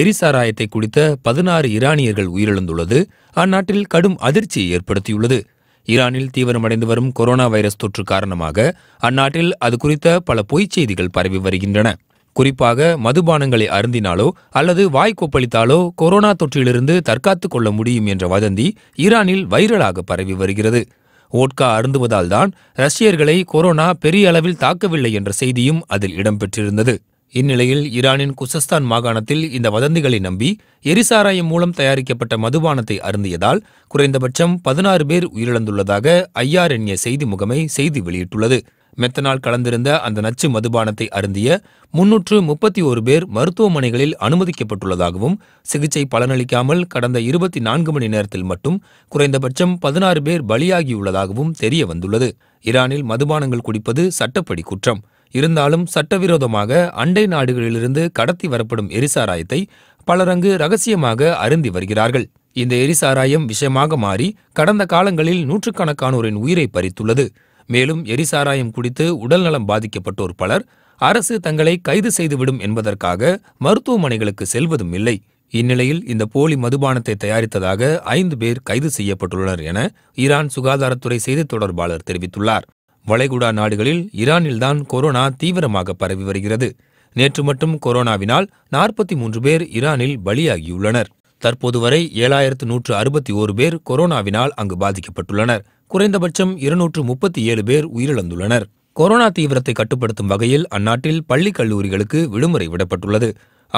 எரிசாராயத்தை குடித்த பதினாறு ஈரானியர்கள் உயிரிழந்துள்ளது அந்நாட்டில் கடும் அதிர்ச்சியை ஏற்படுத்தியுள்ளது ஈரானில் தீவிரமடைந்து வரும் கொரோனா வைரஸ் தொற்று காரணமாக அந்நாட்டில் அது குறித்த பல பொய்ச் செய்திகள் பரவி வருகின்றன குறிப்பாக மதுபானங்களை அருந்தினாலோ அல்லது வாய் கொப்பளித்தாலோ கொரோனா தொற்றிலிருந்து தற்காத்துக் கொள்ள முடியும் என்ற வதந்தி ஈரானில் வைரலாக பரவி வருகிறது ஓட்கா அருந்துவதால்தான் ரஷ்யர்களை கொரோனா பெரிய அளவில் தாக்கவில்லை என்ற செய்தியும் அதில் இடம்பெற்றிருந்தது இந்நிலையில் ஈரானின் குசஸ்தான் மாகாணத்தில் இந்த வதந்திகளை நம்பி எரிசாராயம் மூலம் தயாரிக்கப்பட்ட மதுபானத்தை அருந்தியதால் குறைந்தபட்சம் பதினாறு பேர் உயிரிழந்துள்ளதாக ஐஆர்என்ஏ செய்தி முகமை செய்தி வெளியிட்டுள்ளது மெத்தனால் கலந்திருந்த அந்த நச்சு மதுபானத்தை அருந்திய முன்னூற்று முப்பத்தி ஒரு பேர் மருத்துவமனைகளில் அனுமதிக்கப்பட்டுள்ளதாகவும் சிகிச்சை பலனளிக்காமல் கடந்த இருபத்தி நான்கு மணி நேரத்தில் மட்டும் குறைந்தபட்சம் பதினாறு பேர் பலியாகியுள்ளதாகவும் தெரியவந்துள்ளது ஈரானில் மதுபானங்கள் குடிப்பது சட்டப்படி குற்றம் இருந்தாலும் சட்டவிரோதமாக அண்டை நாடுகளிலிருந்து கடத்தி வரப்படும் எரிசாராயத்தை பலரங்கு ரகசியமாக அருந்தி வருகிறார்கள் இந்த எரிசாராயம் விஷமாக மாறி கடந்த காலங்களில் நூற்றுக்கணக்கானோரின் உயிரை பறித்துள்ளது மேலும் எரிசாராயம் குடித்து உடல்நலம் பாதிக்கப்பட்டோர் பலர் அரசு தங்களை கைது செய்துவிடும் என்பதற்காக மருத்துவமனைகளுக்கு செல்வதும் இல்லை இந்நிலையில் இந்த போலி மதுபானத்தை தயாரித்ததாக ஐந்து பேர் கைது செய்யப்பட்டுள்ளனர் என ஈரான் சுகாதாரத்துறை செய்தித் தொடர்பாளர் தெரிவித்துள்ளார் வளைகுடா நாடுகளில் ஈரானில்தான் கொரோனா தீவிரமாக பரவி வருகிறது நேற்று மட்டும் கொரோனாவினால் நாற்பத்தி மூன்று பேர் ஈரானில் பலியாகியுள்ளனர் தற்போது வரை ஏழாயிரத்து நூற்று அறுபத்தி ஓரு பேர் கொரோனாவினால் அங்கு பாதிக்கப்பட்டுள்ளனர் குறைந்தபட்சம் இருநூற்று முப்பத்தி ஏழு பேர் உயிரிழந்துள்ளனர் கொரோனா தீவிரத்தை கட்டுப்படுத்தும் வகையில் அந்நாட்டில் பள்ளி கல்லூரிகளுக்கு விடுமுறை விடப்பட்டுள்ளது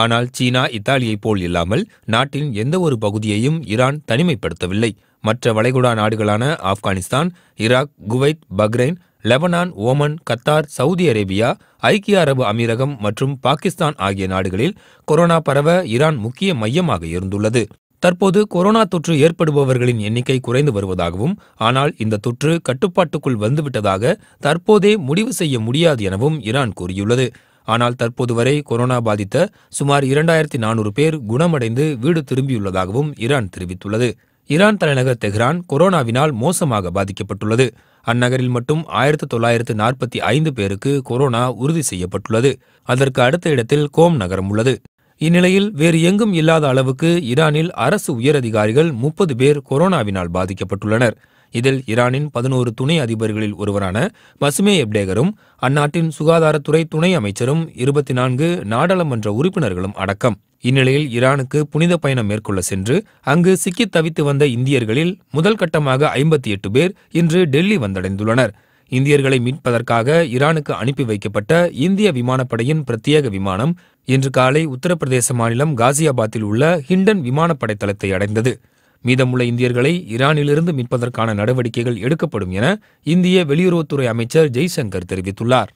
ஆனால் சீனா இத்தாலியைப் போல் இல்லாமல் நாட்டின் எந்த ஒரு பகுதியையும் ஈரான் தனிமைப்படுத்தவில்லை மற்ற வளைகுடா நாடுகளான Afghanistan Iraq Kuwait Bahrain Lebanon Oman Qatar Saudi Arabia ஐக்கிய அரபு அமீரகம் மற்றும் பாகிஸ்தான் ஆகிய நாடுகளில் கொரோனா பரவ ஈரான் முக்கிய மையமாக இருந்துள்ளது தற்போது கொரோனா தொற்று ஏற்படுபவர்களின் எண்ணிக்கை குறைந்து வருவதாகவும் ஆனால் இந்த தொற்று கட்டுப்பாட்டுக்குள் வந்துவிட்டதாக தற்போதே முடிவு செய்ய முடியாது எனவும் ஈரான் கூறியுள்ளது ஆனால் தற்போது வரை கொரோனா பாதித்த சுமார் இரண்டாயிரத்தி நானூறு பேர் குணமடைந்து வீடு திரும்பியுள்ளதாகவும் ஈரான் தெரிவித்துள்ளது ஈரான் தலைநகர் தெஹ்ரான் கொரோனாவினால் மோசமாக பாதிக்கப்பட்டுள்ளது அந்நகரில் மட்டும் ஆயிரத்து தொள்ளாயிரத்து நாற்பத்தி ஐந்து பேருக்கு கொரோனா உறுதி செய்யப்பட்டுள்ளது அதற்கு அடுத்த இடத்தில் கோம் நகரம் உள்ளது இந்நிலையில் வேறு எங்கும் இல்லாத அளவுக்கு ஈரானில் அரசு உயரதிகாரிகள் முப்பது பேர் கொரோனாவினால் பாதிக்கப்பட்டுள்ளனர் இதில் ஈரானின் பதினோரு துணை அதிபர்களில் ஒருவரான மசுமே எப்டேகரும் அந்நாட்டின் சுகாதாரத்துறை துணை அமைச்சரும் இருபத்தி நான்கு நாடாளுமன்ற உறுப்பினர்களும் அடக்கம் இந்நிலையில் ஈரானுக்கு புனித பயணம் மேற்கொள்ள சென்று அங்கு சிக்கித் தவித்து வந்த இந்தியர்களில் முதல் கட்டமாக ஐம்பத்தி எட்டு பேர் இன்று டெல்லி வந்தடைந்துள்ளனர் இந்தியர்களை மீட்பதற்காக ஈரானுக்கு அனுப்பி வைக்கப்பட்ட இந்திய விமானப்படையின் பிரத்யேக விமானம் இன்று காலை உத்தரப்பிரதேச மாநிலம் காசியாபாத்தில் உள்ள ஹிண்டன் விமானப்படை தளத்தை அடைந்தது மீதமுள்ள இந்தியர்களை ஈரானிலிருந்து மீட்பதற்கான நடவடிக்கைகள் எடுக்கப்படும் என இந்திய வெளியுறவுத்துறை அமைச்சர் ஜெய்சங்கர் தெரிவித்துள்ளார்